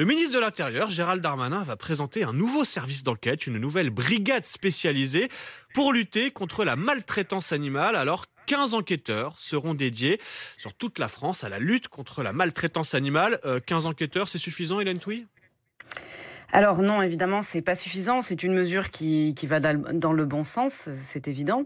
Le ministre de l'Intérieur, Gérald Darmanin, va présenter un nouveau service d'enquête, une nouvelle brigade spécialisée pour lutter contre la maltraitance animale. Alors, 15 enquêteurs seront dédiés sur toute la France à la lutte contre la maltraitance animale. 15 euh, enquêteurs, c'est suffisant, Hélène Touy alors non, évidemment, c'est pas suffisant. C'est une mesure qui, va dans le bon sens, c'est évident.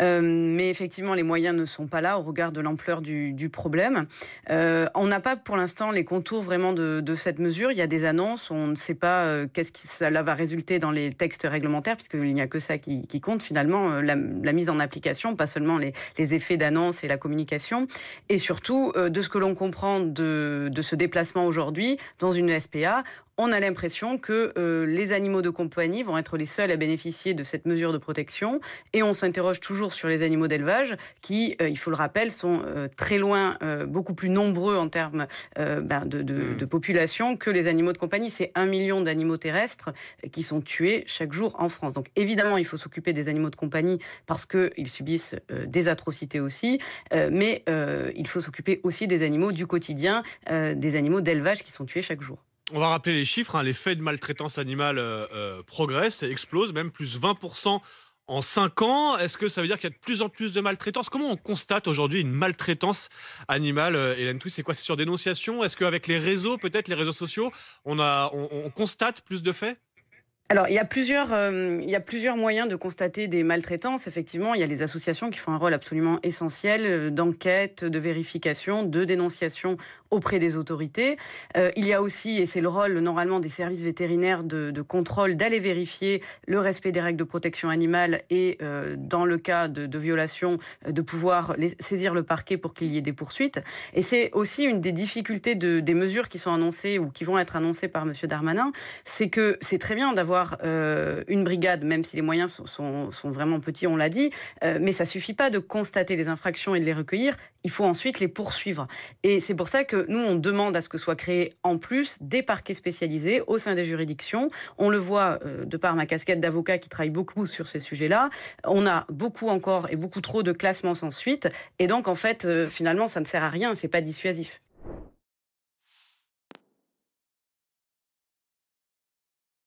Euh, mais effectivement, les moyens ne sont pas là au regard de l'ampleur du, problème. Euh, on n'a pas pour l'instant les contours vraiment de, cette mesure. Il y a des annonces, on ne sait pas euh, qu'est-ce qui cela va résulter dans les textes réglementaires, puisqu'il n'y a que ça qui, compte finalement, la, mise en application, pas seulement les, effets d'annonce et la communication. Et surtout, de ce que l'on comprend de, de ce déplacement aujourd'hui dans une SPA, on a l'impression que euh, les animaux de compagnie vont être les seuls à bénéficier de cette mesure de protection. Et on s'interroge toujours sur les animaux d'élevage qui, euh, il faut le rappeler, sont euh, très loin, beaucoup plus nombreux en termes ben, mm. de, population que les animaux de compagnie. C'est un million d'animaux terrestres qui sont tués chaque jour en France. Donc évidemment, il faut s'occuper des animaux de compagnie parce qu'ils subissent des atrocités aussi. mais il faut s'occuper aussi des animaux du quotidien, des animaux d'élevage qui sont tués chaque jour. On va rappeler les chiffres. Hein. les faits de maltraitance animale euh, euh, progressent et explosent, même plus 20% en 5 ans. Est-ce que ça veut dire qu'il y a de plus en plus de maltraitance Comment on constate aujourd'hui une maltraitance animale euh, Hélène Twist, c'est quoi C'est sur dénonciation Est-ce qu'avec les réseaux, peut-être les réseaux sociaux, on constate plus de faits alors, il y, a plusieurs, euh, il plusieurs moyens de constater des maltraitances. Effectivement, il y a les associations qui font un rôle absolument essentiel euh, d'enquête, de vérification, de dénonciation auprès des autorités. Euh, il y a aussi, et c'est le rôle normalement des services vétérinaires de, contrôle, d'aller vérifier le respect des règles de protection animale et, dans le cas de, violation, de pouvoir saisir le parquet pour qu'il y ait des poursuites. Et c'est aussi une des difficultés des mesures qui sont annoncées ou qui vont être annoncées par M. Darmanin, c'est que c'est très bien d'avoir euh, une brigade, même si les moyens sont, vraiment petits, on l'a dit, euh, mais ça suffit pas de constater les infractions et de les recueillir, il faut ensuite les poursuivre. Et c'est pour ça que nous, on demande à ce que soient créés en plus des parquets spécialisés au sein des juridictions. On le voit euh, de par ma casquette d'avocat qui travaille beaucoup sur ces sujets-là. On a beaucoup encore et beaucoup trop de classements sans suite. Et donc, en fait, finalement, ça ne sert à rien, c'est pas dissuasif.